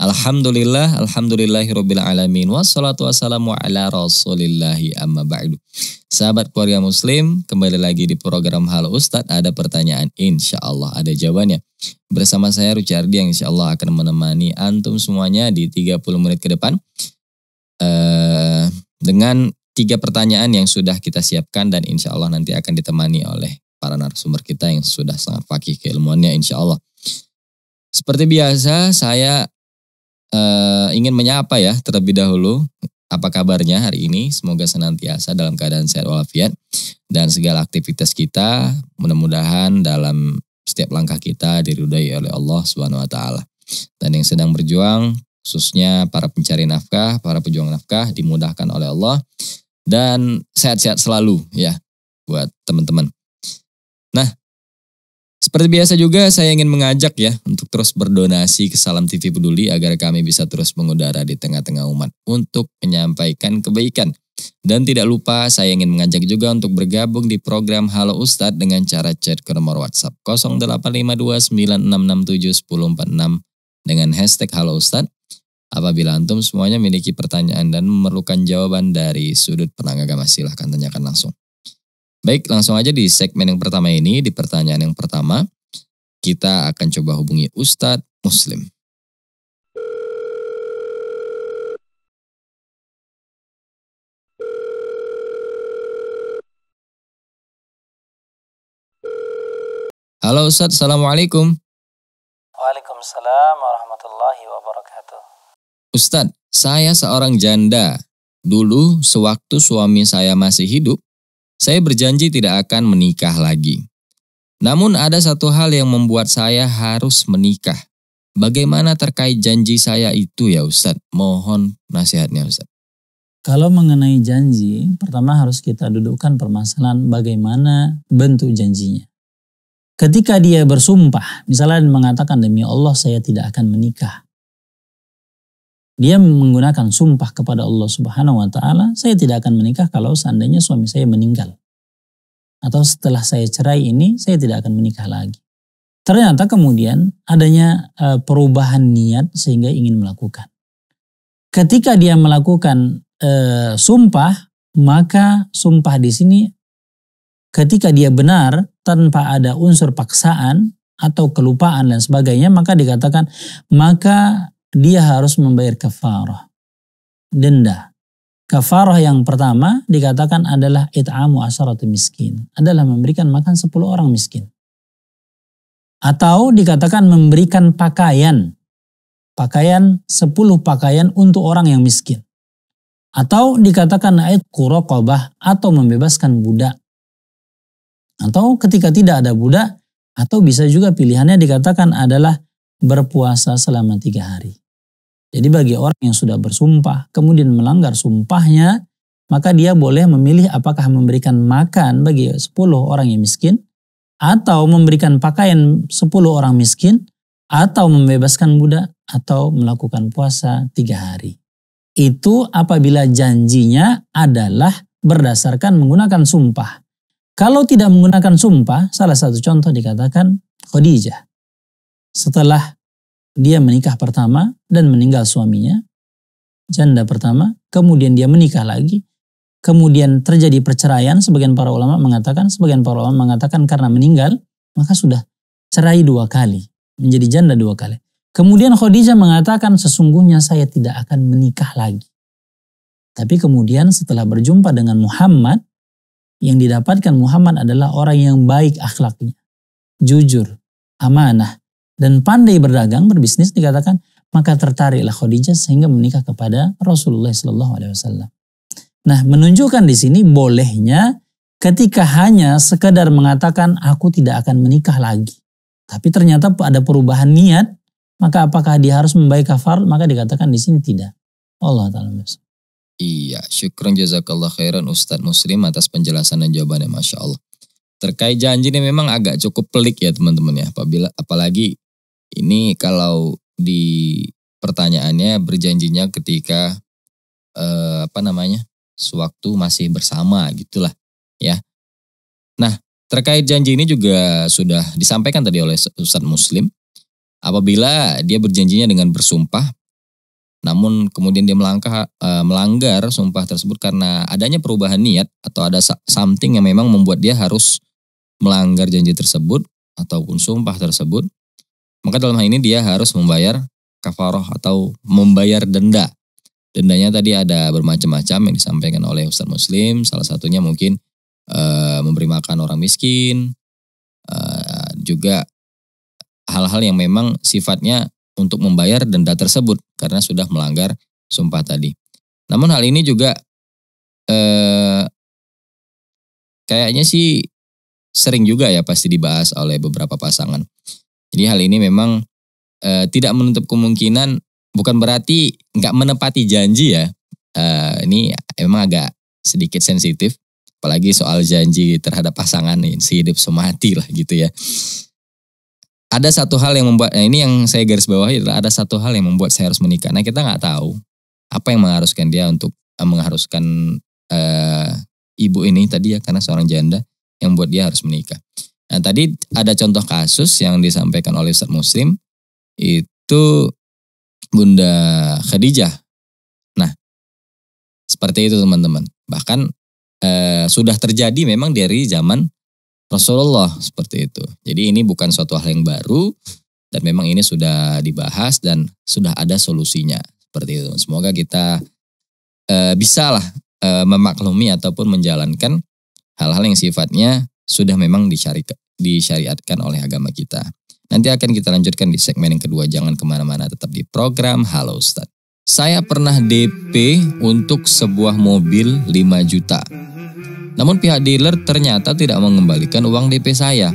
Alhamdulillah, alhamdulillahi rabbil alamin. Wassalatu wassalamu ala rasulillahi amma ba'du. Sahabat keluarga muslim, kembali lagi di program Halo Ustadz. Ada pertanyaan, insya Allah ada jawabannya. Bersama saya Rucardi yang insya Allah akan menemani antum semuanya di 30 menit ke depan. Uh, dengan tiga pertanyaan yang sudah kita siapkan dan insya Allah nanti akan ditemani oleh para narasumber kita yang sudah sangat fakih keilmuannya insya Allah. Seperti biasa, saya uh, ingin menyapa ya terlebih dahulu. Apa kabarnya hari ini? Semoga senantiasa dalam keadaan sehat walafiat dan segala aktivitas kita mudah-mudahan dalam setiap langkah kita dirudai oleh Allah Subhanahu wa taala. Dan yang sedang berjuang khususnya para pencari nafkah, para pejuang nafkah dimudahkan oleh Allah dan sehat-sehat selalu ya buat teman-teman. Nah, seperti biasa juga saya ingin mengajak ya untuk terus berdonasi ke Salam TV Peduli agar kami bisa terus mengudara di tengah-tengah umat untuk menyampaikan kebaikan. Dan tidak lupa saya ingin mengajak juga untuk bergabung di program Halo Ustadz dengan cara chat ke nomor WhatsApp 085296671046 dengan hashtag Halo Ustadz. Apabila antum semuanya memiliki pertanyaan dan memerlukan jawaban dari sudut penangga silahkan tanyakan langsung. Baik, langsung aja di segmen yang pertama ini, di pertanyaan yang pertama, kita akan coba hubungi Ustadz Muslim. Halo Ustadz, Assalamualaikum. Waalaikumsalam warahmatullahi wabarakatuh. Ustadz, saya seorang janda. Dulu sewaktu suami saya masih hidup, saya berjanji tidak akan menikah lagi. Namun ada satu hal yang membuat saya harus menikah. Bagaimana terkait janji saya itu ya Ustadz? Mohon nasihatnya Ustadz. Kalau mengenai janji, pertama harus kita dudukkan permasalahan bagaimana bentuk janjinya. Ketika dia bersumpah, misalnya mengatakan demi Allah saya tidak akan menikah dia menggunakan sumpah kepada Allah Subhanahu wa taala, saya tidak akan menikah kalau seandainya suami saya meninggal. Atau setelah saya cerai ini, saya tidak akan menikah lagi. Ternyata kemudian adanya eh, perubahan niat sehingga ingin melakukan. Ketika dia melakukan e, sumpah, maka sumpah di sini ketika dia benar tanpa ada unsur paksaan atau kelupaan dan sebagainya, maka dikatakan maka dia harus membayar kafarah. Denda. Kafarah yang pertama dikatakan adalah it'amu asharati miskin. Adalah memberikan makan 10 orang miskin. Atau dikatakan memberikan pakaian. Pakaian 10 pakaian untuk orang yang miskin. Atau dikatakan ayat kurokobah atau membebaskan budak. Atau ketika tidak ada budak, atau bisa juga pilihannya dikatakan adalah berpuasa selama tiga hari. Jadi bagi orang yang sudah bersumpah, kemudian melanggar sumpahnya, maka dia boleh memilih apakah memberikan makan bagi 10 orang yang miskin, atau memberikan pakaian 10 orang miskin, atau membebaskan budak, atau melakukan puasa tiga hari. Itu apabila janjinya adalah berdasarkan menggunakan sumpah. Kalau tidak menggunakan sumpah, salah satu contoh dikatakan Khadijah. Setelah dia menikah pertama dan meninggal suaminya, janda pertama, kemudian dia menikah lagi, kemudian terjadi perceraian, sebagian para ulama mengatakan, sebagian para ulama mengatakan karena meninggal, maka sudah cerai dua kali, menjadi janda dua kali. Kemudian Khadijah mengatakan sesungguhnya saya tidak akan menikah lagi. Tapi kemudian setelah berjumpa dengan Muhammad, yang didapatkan Muhammad adalah orang yang baik akhlaknya, jujur, amanah, dan pandai berdagang, berbisnis dikatakan maka tertariklah Khadijah sehingga menikah kepada Rasulullah Shallallahu Alaihi Wasallam. Nah, menunjukkan di sini bolehnya ketika hanya sekedar mengatakan aku tidak akan menikah lagi. Tapi ternyata ada perubahan niat, maka apakah dia harus membayar kafar? Maka dikatakan di sini tidak. Allah Ta'ala Iya, syukran jazakallah khairan Ustadz Muslim atas penjelasan dan jawabannya Masya Allah. Terkait janji ini memang agak cukup pelik ya teman-teman ya. Apabila, apalagi ini kalau di pertanyaannya berjanjinya ketika eh, apa namanya? sewaktu masih bersama gitulah ya. Nah, terkait janji ini juga sudah disampaikan tadi oleh Ustadz Muslim. Apabila dia berjanjinya dengan bersumpah, namun kemudian dia melangkah, eh, melanggar sumpah tersebut karena adanya perubahan niat atau ada something yang memang membuat dia harus melanggar janji tersebut ataupun sumpah tersebut, maka dalam hal ini dia harus membayar kafaroh atau membayar denda. Dendanya tadi ada bermacam-macam yang disampaikan oleh Ustaz Muslim. Salah satunya mungkin e, memberi makan orang miskin. E, juga hal-hal yang memang sifatnya untuk membayar denda tersebut karena sudah melanggar sumpah tadi. Namun hal ini juga e, kayaknya sih sering juga ya pasti dibahas oleh beberapa pasangan. Jadi hal ini memang e, tidak menutup kemungkinan bukan berarti nggak menepati janji ya. E, ini emang agak sedikit sensitif, apalagi soal janji terhadap pasangan ini si hidup semati lah gitu ya. Ada satu hal yang membuat, nah ini yang saya garis bawahi adalah ada satu hal yang membuat saya harus menikah. Nah kita nggak tahu apa yang mengharuskan dia untuk eh, mengharuskan e, ibu ini tadi ya karena seorang janda yang membuat dia harus menikah. Nah tadi ada contoh kasus yang disampaikan oleh Ustaz Muslim itu Bunda Khadijah. Nah seperti itu teman-teman. Bahkan eh, sudah terjadi memang dari zaman Rasulullah seperti itu. Jadi ini bukan suatu hal yang baru dan memang ini sudah dibahas dan sudah ada solusinya seperti itu. Semoga kita eh, bisa lah eh, memaklumi ataupun menjalankan hal-hal yang sifatnya sudah memang dicari, disyariatkan oleh agama kita. Nanti akan kita lanjutkan di segmen yang kedua. Jangan kemana-mana, tetap di program Halo Ustadz. Saya pernah DP untuk sebuah mobil 5 juta. Namun pihak dealer ternyata tidak mengembalikan uang DP saya.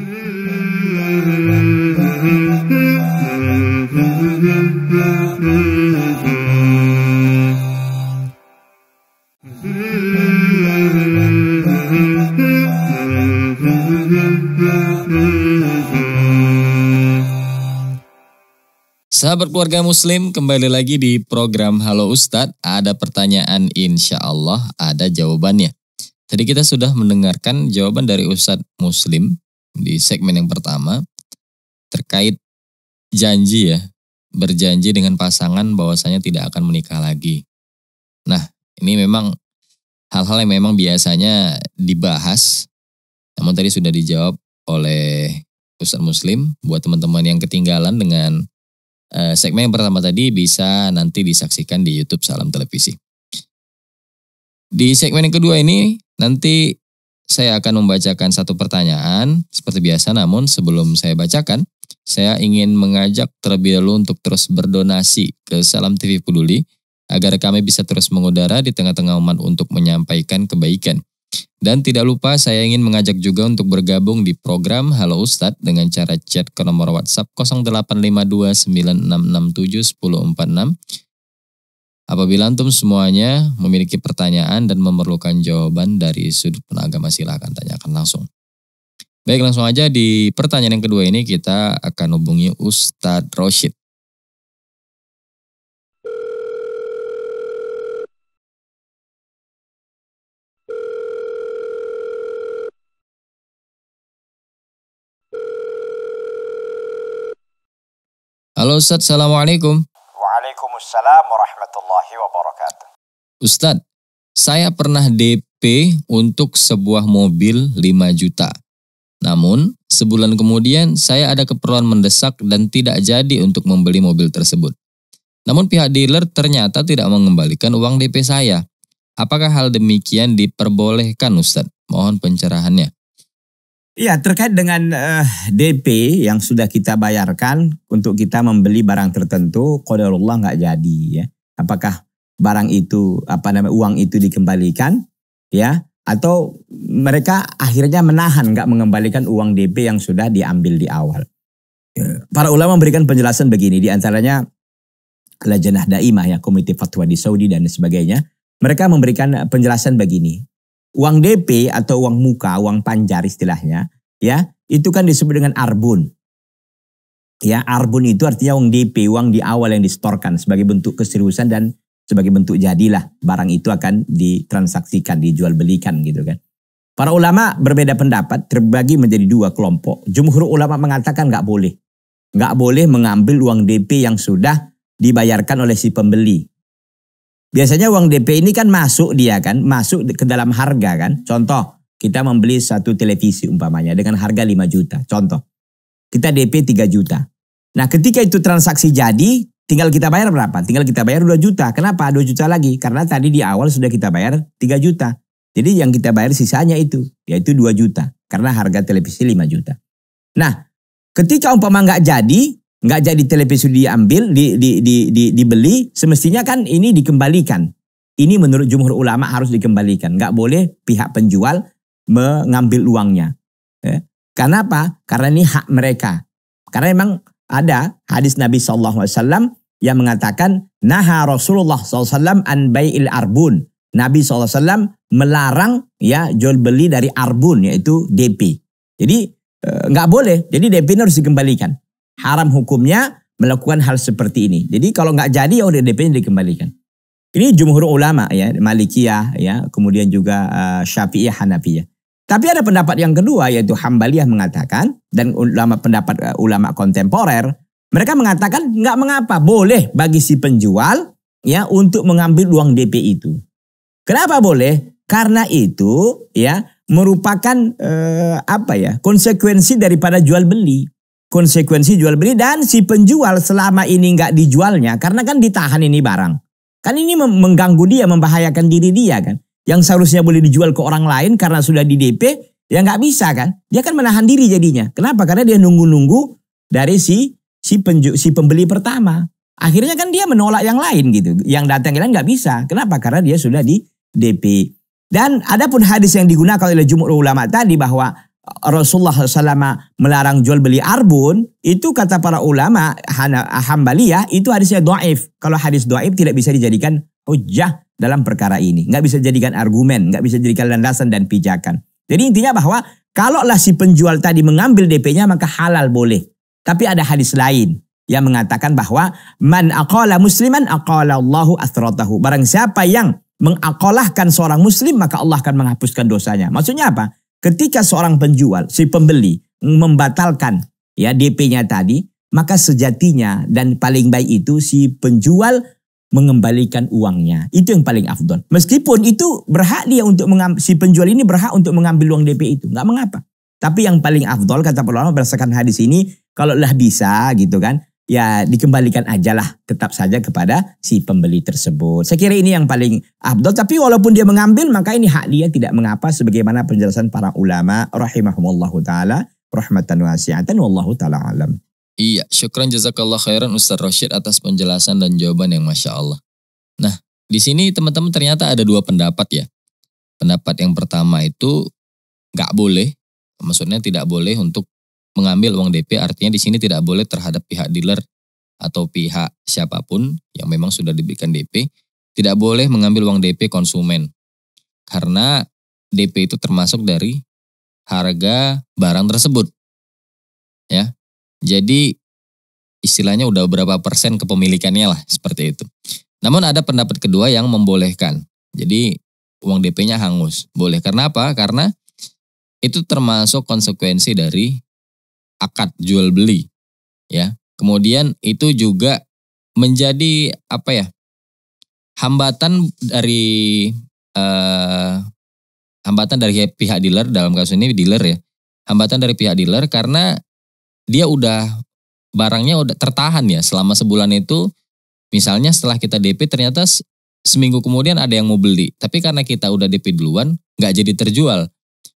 Sahabat keluarga muslim, kembali lagi di program Halo Ustadz. Ada pertanyaan insya Allah, ada jawabannya. Tadi kita sudah mendengarkan jawaban dari Ustadz Muslim di segmen yang pertama terkait janji ya, berjanji dengan pasangan bahwasanya tidak akan menikah lagi. Nah, ini memang hal-hal yang memang biasanya dibahas, namun tadi sudah dijawab oleh Ustadz Muslim buat teman-teman yang ketinggalan dengan Eh, segmen yang pertama tadi bisa nanti disaksikan di YouTube Salam Televisi. Di segmen yang kedua ini nanti saya akan membacakan satu pertanyaan seperti biasa namun sebelum saya bacakan saya ingin mengajak terlebih dahulu untuk terus berdonasi ke Salam TV Peduli agar kami bisa terus mengudara di tengah-tengah umat untuk menyampaikan kebaikan. Dan tidak lupa saya ingin mengajak juga untuk bergabung di program Halo Ustadz dengan cara chat ke nomor WhatsApp 085296671046. Apabila antum semuanya memiliki pertanyaan dan memerlukan jawaban dari sudut penagama silahkan tanyakan langsung. Baik langsung aja di pertanyaan yang kedua ini kita akan hubungi Ustadz Roshid. Halo Ustaz, Assalamualaikum. Waalaikumsalam warahmatullahi wabarakatuh. Ustaz, saya pernah DP untuk sebuah mobil 5 juta. Namun, sebulan kemudian saya ada keperluan mendesak dan tidak jadi untuk membeli mobil tersebut. Namun pihak dealer ternyata tidak mengembalikan uang DP saya. Apakah hal demikian diperbolehkan Ustaz? Mohon pencerahannya. Ya terkait dengan uh, eh, DP yang sudah kita bayarkan untuk kita membeli barang tertentu, qadarullah nggak jadi ya. Apakah barang itu apa namanya uang itu dikembalikan ya atau mereka akhirnya menahan nggak mengembalikan uang DP yang sudah diambil di awal. Ya, para ulama memberikan penjelasan begini di antaranya Lajnah Daimah ya Komite Fatwa di Saudi dan sebagainya. Mereka memberikan penjelasan begini uang DP atau uang muka, uang panjar istilahnya, ya, itu kan disebut dengan arbun. Ya, arbun itu artinya uang DP, uang di awal yang distorkan sebagai bentuk keseriusan dan sebagai bentuk jadilah barang itu akan ditransaksikan, dijual belikan gitu kan. Para ulama berbeda pendapat, terbagi menjadi dua kelompok. Jumhur ulama mengatakan nggak boleh. Nggak boleh mengambil uang DP yang sudah dibayarkan oleh si pembeli. Biasanya uang DP ini kan masuk dia kan, masuk ke dalam harga kan. Contoh, kita membeli satu televisi umpamanya dengan harga 5 juta. Contoh, kita DP 3 juta. Nah ketika itu transaksi jadi, tinggal kita bayar berapa? Tinggal kita bayar 2 juta. Kenapa 2 juta lagi? Karena tadi di awal sudah kita bayar 3 juta. Jadi yang kita bayar sisanya itu, yaitu 2 juta. Karena harga televisi 5 juta. Nah, ketika umpama nggak jadi, nggak jadi televisi diambil, di, di, di, di, dibeli, semestinya kan ini dikembalikan. Ini menurut jumhur ulama harus dikembalikan. Nggak boleh pihak penjual mengambil uangnya. Ya. Karena apa? Karena ini hak mereka. Karena memang ada hadis Nabi SAW yang mengatakan, Naha Rasulullah SAW an bayil arbun. Nabi SAW melarang ya jual beli dari arbun, yaitu DP. Jadi eh, nggak boleh. Jadi DP harus dikembalikan haram hukumnya melakukan hal seperti ini. Jadi kalau nggak jadi ya udah DP-nya dikembalikan. Ini jumhur ulama ya, Malikiyah ya, kemudian juga uh, Syafi'iyah, Hanafiyah. Tapi ada pendapat yang kedua yaitu Hambaliyah mengatakan dan ulama pendapat uh, ulama kontemporer mereka mengatakan nggak mengapa boleh bagi si penjual ya untuk mengambil uang DP itu. Kenapa boleh? Karena itu ya merupakan eh, apa ya konsekuensi daripada jual beli konsekuensi jual beli dan si penjual selama ini nggak dijualnya karena kan ditahan ini barang. Kan ini mengganggu dia, membahayakan diri dia kan. Yang seharusnya boleh dijual ke orang lain karena sudah di DP, ya nggak bisa kan. Dia kan menahan diri jadinya. Kenapa? Karena dia nunggu-nunggu dari si si, penju, si pembeli pertama. Akhirnya kan dia menolak yang lain gitu. Yang datang yang nggak bisa. Kenapa? Karena dia sudah di DP. Dan adapun hadis yang digunakan oleh jumhur ulama tadi bahwa Rasulullah SAW melarang jual beli arbun, itu kata para ulama Hambaliyah itu hadisnya do'if. Kalau hadis do'if tidak bisa dijadikan hujah dalam perkara ini. Nggak bisa dijadikan argumen, nggak bisa dijadikan landasan dan pijakan. Jadi intinya bahwa kalau lah si penjual tadi mengambil DP-nya maka halal boleh. Tapi ada hadis lain yang mengatakan bahwa man aqala musliman aqala Allahu asratahu. Barang siapa yang mengakolahkan seorang muslim maka Allah akan menghapuskan dosanya. Maksudnya apa? Ketika seorang penjual, si pembeli membatalkan ya DP-nya tadi, maka sejatinya dan paling baik itu si penjual mengembalikan uangnya. Itu yang paling afdol. Meskipun itu berhak dia untuk mengambil, si penjual ini berhak untuk mengambil uang DP itu, nggak mengapa. Tapi yang paling afdol kata ulama berdasarkan hadis ini, kalau lah bisa gitu kan, ya dikembalikan aja lah tetap saja kepada si pembeli tersebut. Saya kira ini yang paling abdul tapi walaupun dia mengambil maka ini hak dia tidak mengapa sebagaimana penjelasan para ulama rahimahumullahu taala rahmatan wasi'atan wallahu taala alam. Iya, syukran jazakallah khairan Ustaz Rashid atas penjelasan dan jawaban yang Masya Allah. Nah, di sini teman-teman ternyata ada dua pendapat ya. Pendapat yang pertama itu nggak boleh, maksudnya tidak boleh untuk mengambil uang DP artinya di sini tidak boleh terhadap pihak dealer atau pihak siapapun yang memang sudah diberikan DP tidak boleh mengambil uang DP konsumen karena DP itu termasuk dari harga barang tersebut ya jadi istilahnya udah berapa persen kepemilikannya lah seperti itu namun ada pendapat kedua yang membolehkan jadi uang DP-nya hangus boleh karena apa karena itu termasuk konsekuensi dari akad jual beli ya. Kemudian itu juga menjadi apa ya? hambatan dari eh, hambatan dari pihak dealer dalam kasus ini dealer ya. Hambatan dari pihak dealer karena dia udah barangnya udah tertahan ya selama sebulan itu misalnya setelah kita DP ternyata seminggu kemudian ada yang mau beli tapi karena kita udah DP duluan nggak jadi terjual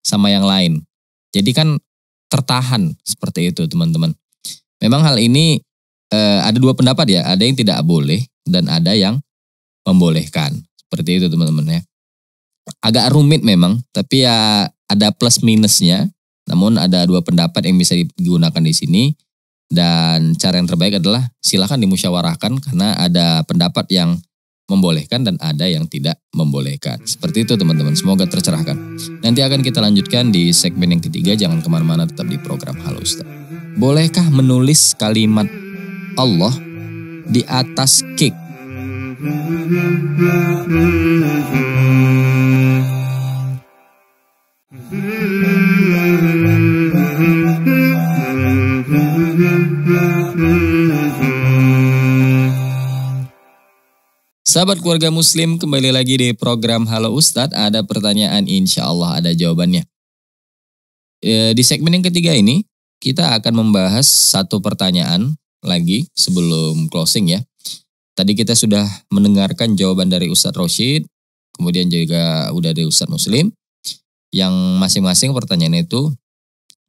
sama yang lain jadi kan tertahan seperti itu teman-teman. Memang hal ini eh, ada dua pendapat ya, ada yang tidak boleh dan ada yang membolehkan. Seperti itu teman-teman ya. Agak rumit memang, tapi ya ada plus minusnya. Namun ada dua pendapat yang bisa digunakan di sini dan cara yang terbaik adalah silahkan dimusyawarahkan karena ada pendapat yang membolehkan dan ada yang tidak membolehkan. Hmm. Seperti itu teman-teman, semoga tercerahkan. Nanti akan kita lanjutkan di segmen yang ketiga, jangan kemana-mana tetap di program Halo Ustaz. Bolehkah menulis kalimat Allah di atas cake? Sahabat keluarga muslim, kembali lagi di program Halo Ustadz. Ada pertanyaan, insya Allah ada jawabannya. E, di segmen yang ketiga ini, kita akan membahas satu pertanyaan lagi sebelum closing ya. Tadi kita sudah mendengarkan jawaban dari Ustadz Roshid, kemudian juga udah dari Ustadz Muslim, yang masing-masing pertanyaan itu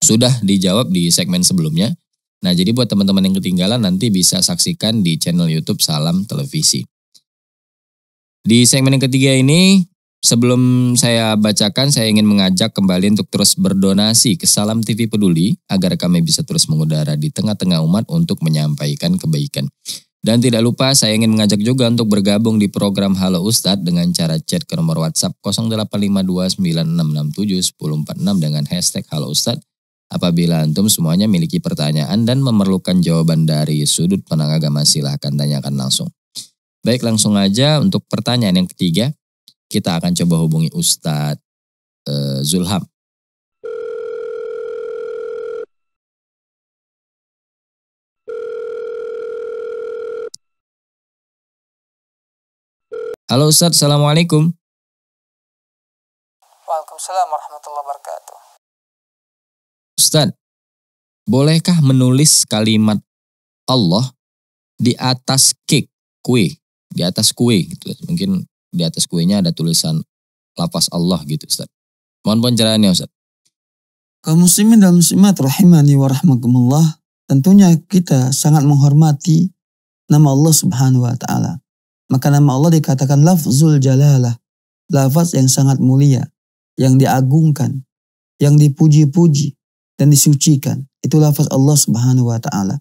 sudah dijawab di segmen sebelumnya. Nah, jadi buat teman-teman yang ketinggalan nanti bisa saksikan di channel YouTube Salam Televisi. Di segmen yang ketiga ini, sebelum saya bacakan, saya ingin mengajak kembali untuk terus berdonasi ke Salam TV Peduli agar kami bisa terus mengudara di tengah-tengah umat untuk menyampaikan kebaikan. Dan tidak lupa saya ingin mengajak juga untuk bergabung di program Halo Ustadz dengan cara chat ke nomor WhatsApp 085296671046 dengan hashtag Halo Ustadz. Apabila antum semuanya memiliki pertanyaan dan memerlukan jawaban dari sudut penang agama silahkan tanyakan langsung. Baik langsung aja untuk pertanyaan yang ketiga, kita akan coba hubungi Ustadz uh, Zulham. Halo Ustadz, Assalamualaikum. Waalaikumsalam warahmatullahi wabarakatuh. Ustadz, bolehkah menulis kalimat Allah di atas kek kue di atas kue gitu mungkin di atas kuenya ada tulisan lapas Allah gitu Ustaz. Mohon pencerahannya Ustaz. Kaum muslimin dan muslimat rahimani wa rahmakumullah, tentunya kita sangat menghormati nama Allah Subhanahu wa taala. Maka nama Allah dikatakan lafzul jalalah, lafaz yang sangat mulia, yang diagungkan, yang dipuji-puji dan disucikan. Itu lafaz Allah Subhanahu wa taala.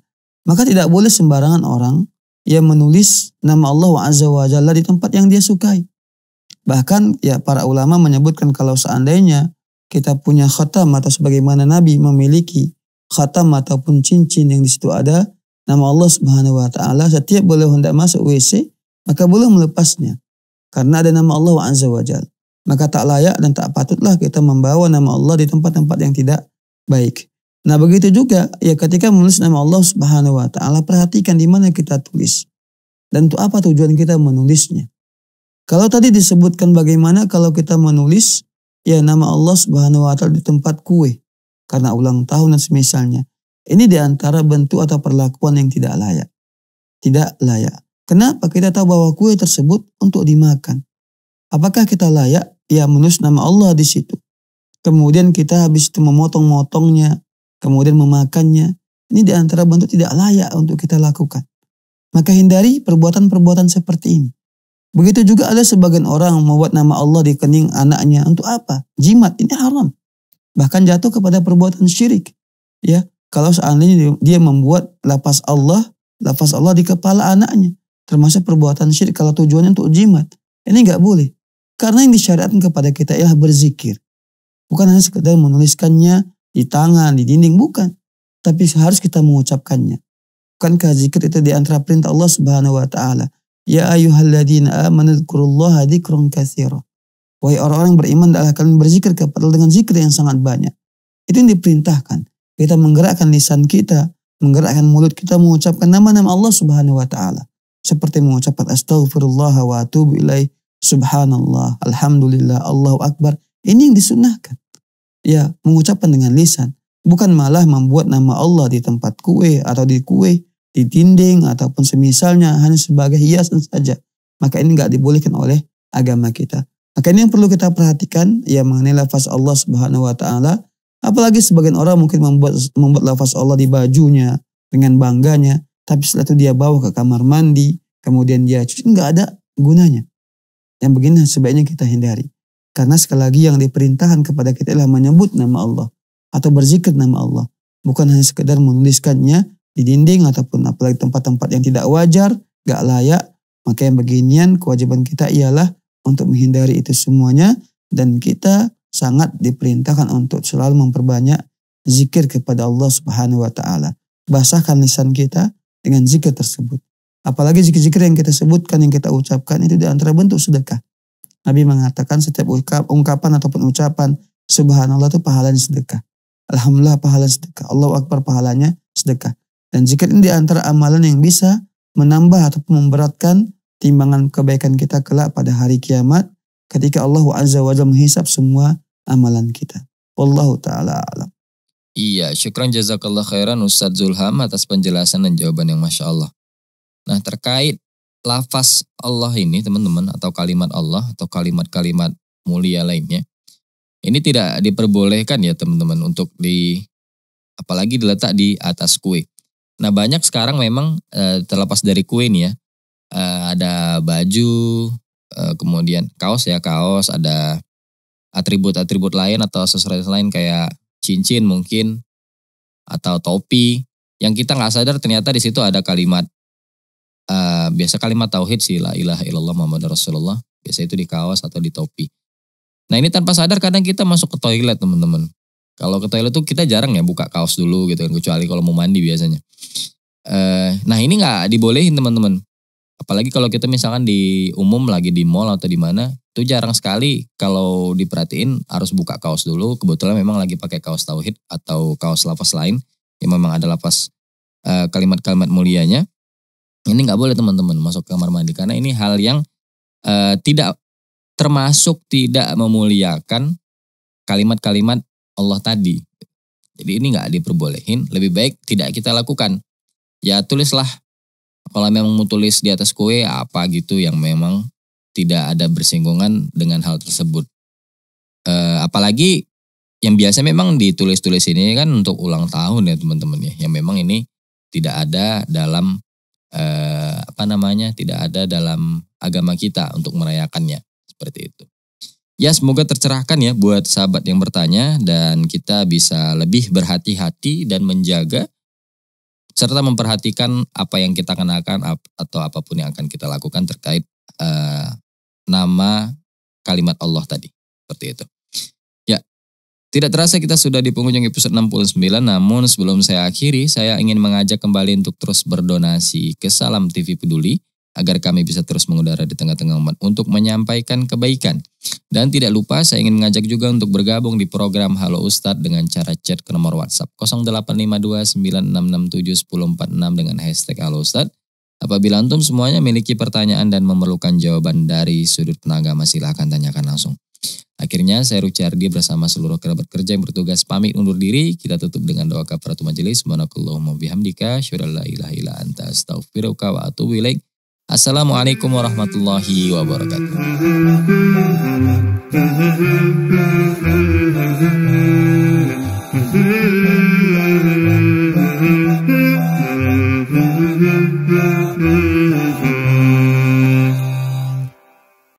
Maka tidak boleh sembarangan orang ia menulis nama Allah Azza wa Jalla di tempat yang dia sukai. Bahkan ya para ulama menyebutkan kalau seandainya kita punya khatam atau sebagaimana Nabi memiliki khatam ataupun cincin yang di situ ada nama Allah Subhanahu wa taala setiap boleh hendak masuk WC maka boleh melepasnya karena ada nama Allah Azza wa Jalla. Maka tak layak dan tak patutlah kita membawa nama Allah di tempat-tempat yang tidak baik. Nah begitu juga ya ketika menulis nama Allah Subhanahu Wa Taala perhatikan di mana kita tulis dan untuk apa tujuan kita menulisnya. Kalau tadi disebutkan bagaimana kalau kita menulis ya nama Allah Subhanahu Wa Taala di tempat kue karena ulang tahun dan semisalnya. Ini diantara bentuk atau perlakuan yang tidak layak. Tidak layak. Kenapa kita tahu bahwa kue tersebut untuk dimakan? Apakah kita layak? Ya menulis nama Allah di situ. Kemudian kita habis itu memotong-motongnya, kemudian memakannya. Ini di antara bentuk tidak layak untuk kita lakukan. Maka hindari perbuatan-perbuatan seperti ini. Begitu juga ada sebagian orang membuat nama Allah di kening anaknya. Untuk apa? Jimat. Ini haram. Bahkan jatuh kepada perbuatan syirik. Ya, Kalau seandainya dia membuat lapas Allah, lapas Allah di kepala anaknya. Termasuk perbuatan syirik kalau tujuannya untuk jimat. Ini nggak boleh. Karena yang disyariatkan kepada kita ialah berzikir. Bukan hanya sekedar menuliskannya di tangan, di dinding, bukan. Tapi harus kita mengucapkannya. Bukankah zikir itu di antara perintah Allah Subhanahu wa taala? Ya ayuhalladina amanu dzkurullaha kathira. Wahai orang-orang beriman, adalah kalian berzikir kepada dengan zikir yang sangat banyak. Itu yang diperintahkan. Kita menggerakkan lisan kita, menggerakkan mulut kita mengucapkan nama-nama Allah Subhanahu wa taala. Seperti mengucapkan astaghfirullah wa atubu ilaih, subhanallah, alhamdulillah, Allahu akbar. Ini yang disunahkan ya mengucapkan dengan lisan. Bukan malah membuat nama Allah di tempat kue atau di kue, di dinding ataupun semisalnya hanya sebagai hiasan saja. Maka ini nggak dibolehkan oleh agama kita. Maka ini yang perlu kita perhatikan ya mengenai lafaz Allah Subhanahu wa taala. Apalagi sebagian orang mungkin membuat membuat lafaz Allah di bajunya dengan bangganya, tapi setelah itu dia bawa ke kamar mandi, kemudian dia cuci nggak ada gunanya. Yang begini sebaiknya kita hindari. Karena sekali lagi yang diperintahkan kepada kita adalah menyebut nama Allah atau berzikir nama Allah. Bukan hanya sekedar menuliskannya di dinding ataupun apalagi tempat-tempat yang tidak wajar, gak layak. Maka yang beginian kewajiban kita ialah untuk menghindari itu semuanya dan kita sangat diperintahkan untuk selalu memperbanyak zikir kepada Allah Subhanahu wa taala. Basahkan lisan kita dengan zikir tersebut. Apalagi zikir-zikir yang kita sebutkan, yang kita ucapkan itu di antara bentuk sedekah. Nabi mengatakan setiap ungkapan ataupun ucapan subhanallah itu pahalanya sedekah. Alhamdulillah pahala sedekah. Allahu Akbar pahalanya sedekah. Dan jika ini di antara amalan yang bisa menambah ataupun memberatkan timbangan kebaikan kita kelak pada hari kiamat ketika Allah Azza wa Jalla menghisap semua amalan kita. Wallahu taala alam. Iya, syukran jazakallah khairan Ustadz Zulham atas penjelasan dan jawaban yang Masya Allah. Nah terkait lafaz Allah ini teman-teman atau kalimat Allah atau kalimat-kalimat mulia lainnya ini tidak diperbolehkan ya teman-teman untuk di apalagi diletak di atas kue. Nah banyak sekarang memang e, terlepas dari kue nih ya e, ada baju e, kemudian kaos ya kaos ada atribut-atribut lain atau sesuatu lain kayak cincin mungkin atau topi yang kita nggak sadar ternyata di situ ada kalimat Eh, biasa kalimat tauhid sih la ilaha illallah Muhammad Rasulullah biasa itu di kaos atau di topi. Nah ini tanpa sadar kadang kita masuk ke toilet teman-teman. Kalau ke toilet tuh kita jarang ya buka kaos dulu gitu kan kecuali kalau mau mandi biasanya. Uh, nah ini nggak dibolehin teman-teman. Apalagi kalau kita misalkan di umum lagi di mall atau di mana, itu jarang sekali kalau diperhatiin harus buka kaos dulu. Kebetulan memang lagi pakai kaos tauhid atau kaos lapas lain yang memang ada lapas eh, kalimat -kalimat mulianya. Ini nggak boleh teman-teman masuk ke kamar mandi karena ini hal yang uh, tidak termasuk tidak memuliakan kalimat-kalimat Allah tadi. Jadi ini nggak diperbolehin, lebih baik tidak kita lakukan. Ya tulislah, kalau memang mau tulis di atas kue apa gitu yang memang tidak ada bersinggungan dengan hal tersebut. E, apalagi yang biasa memang ditulis-tulis ini kan untuk ulang tahun ya teman-teman ya, yang memang ini tidak ada dalam eh, apa namanya tidak ada dalam agama kita untuk merayakannya seperti itu. Ya semoga tercerahkan ya buat sahabat yang bertanya dan kita bisa lebih berhati-hati dan menjaga serta memperhatikan apa yang kita kenakan atau apapun yang akan kita lakukan terkait eh, nama kalimat Allah tadi seperti itu. Tidak terasa kita sudah di penghujung episode 69, namun sebelum saya akhiri, saya ingin mengajak kembali untuk terus berdonasi ke Salam TV Peduli agar kami bisa terus mengudara di tengah-tengah umat untuk menyampaikan kebaikan. Dan tidak lupa saya ingin mengajak juga untuk bergabung di program Halo Ustadz dengan cara chat ke nomor WhatsApp 085296671046 dengan hashtag Halo Ustadz. Apabila antum semuanya memiliki pertanyaan dan memerlukan jawaban dari sudut tenaga silahkan tanyakan langsung. Akhirnya saya dia bersama seluruh kerabat kerja yang bertugas pamit undur diri. Kita tutup dengan doa kafaratul majelis. Subhanakallahumma bihamdika syadallah ilaha ila anta astaghfiruka wa atubu ilaik. Assalamualaikum warahmatullahi wabarakatuh.